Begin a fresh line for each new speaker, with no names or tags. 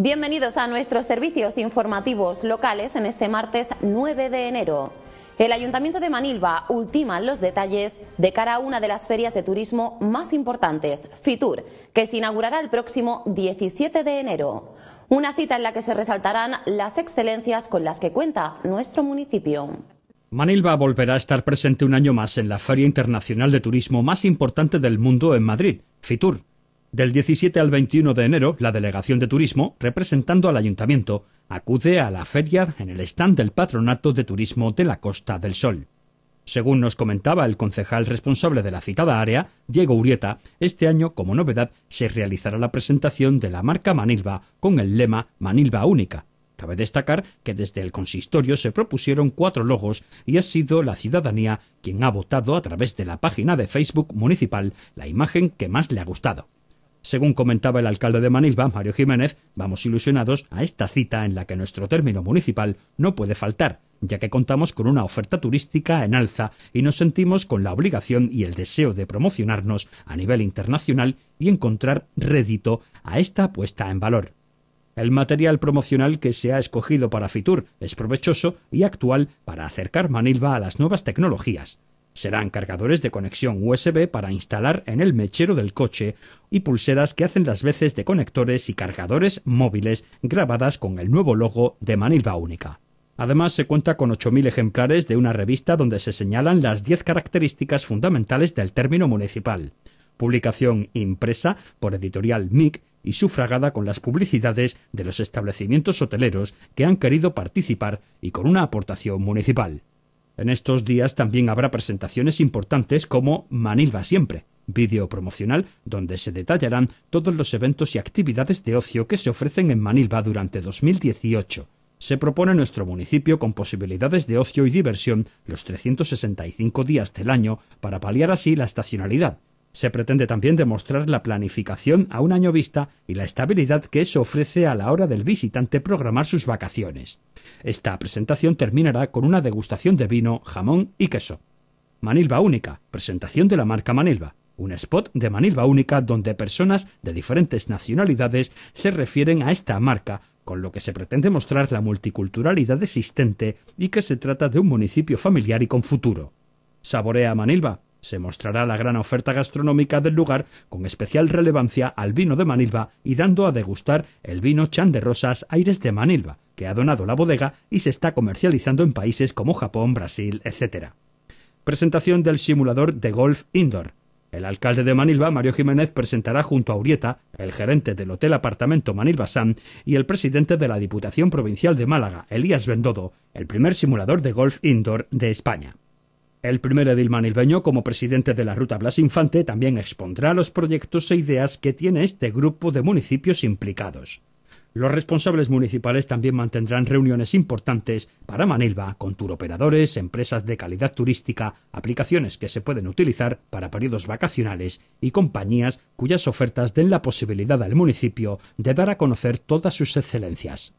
Bienvenidos a nuestros servicios informativos locales en este martes 9 de enero. El Ayuntamiento de Manilva ultima los detalles de cara a una de las ferias de turismo más importantes, FITUR, que se inaugurará el próximo 17 de enero. Una cita en la que se resaltarán las excelencias con las que cuenta nuestro municipio. Manilva volverá a estar presente un año más en la Feria Internacional de Turismo más importante del mundo en Madrid, FITUR, del 17 al 21 de enero, la Delegación de Turismo, representando al Ayuntamiento, acude a la feria en el stand del Patronato de Turismo de la Costa del Sol. Según nos comentaba el concejal responsable de la citada área, Diego Urieta, este año, como novedad, se realizará la presentación de la marca Manilva con el lema Manilva Única. Cabe destacar que desde el consistorio se propusieron cuatro logos y ha sido la ciudadanía quien ha votado a través de la página de Facebook municipal la imagen que más le ha gustado. Según comentaba el alcalde de Manilva, Mario Jiménez, vamos ilusionados a esta cita en la que nuestro término municipal no puede faltar, ya que contamos con una oferta turística en alza y nos sentimos con la obligación y el deseo de promocionarnos a nivel internacional y encontrar rédito a esta puesta en valor. El material promocional que se ha escogido para Fitur es provechoso y actual para acercar Manilva a las nuevas tecnologías. Serán cargadores de conexión USB para instalar en el mechero del coche y pulseras que hacen las veces de conectores y cargadores móviles grabadas con el nuevo logo de Manilva Única. Además, se cuenta con 8.000 ejemplares de una revista donde se señalan las 10 características fundamentales del término municipal. Publicación impresa por editorial MIC y sufragada con las publicidades de los establecimientos hoteleros que han querido participar y con una aportación municipal. En estos días también habrá presentaciones importantes como Manilva Siempre, vídeo promocional donde se detallarán todos los eventos y actividades de ocio que se ofrecen en Manilva durante 2018. Se propone nuestro municipio con posibilidades de ocio y diversión los 365 días del año para paliar así la estacionalidad se pretende también demostrar la planificación a un año vista y la estabilidad que eso ofrece a la hora del visitante programar sus vacaciones. Esta presentación terminará con una degustación de vino, jamón y queso. Manilva Única, presentación de la marca Manilva un spot de Manilva única donde personas de diferentes nacionalidades se refieren a esta marca, con lo que se pretende mostrar la multiculturalidad existente y que se trata de un municipio familiar y con futuro. Saborea Manilva, se mostrará la gran oferta gastronómica del lugar, con especial relevancia al vino de Manilva y dando a degustar el vino Chan de Rosas Aires de Manilva, que ha donado la bodega y se está comercializando en países como Japón, Brasil, etc. Presentación del simulador de golf indoor. El alcalde de Manilva, Mario Jiménez, presentará junto a Urieta, el gerente del Hotel Apartamento Manilva San y el presidente de la Diputación Provincial de Málaga, Elías Bendodo, el primer simulador de golf indoor de España. El primer edil manilbeño, como presidente de la Ruta Blas Infante, también expondrá los proyectos e ideas que tiene este grupo de municipios implicados. Los responsables municipales también mantendrán reuniones importantes para Manilva con turoperadores, empresas de calidad turística, aplicaciones que se pueden utilizar para periodos vacacionales y compañías cuyas ofertas den la posibilidad al municipio de dar a conocer todas sus excelencias.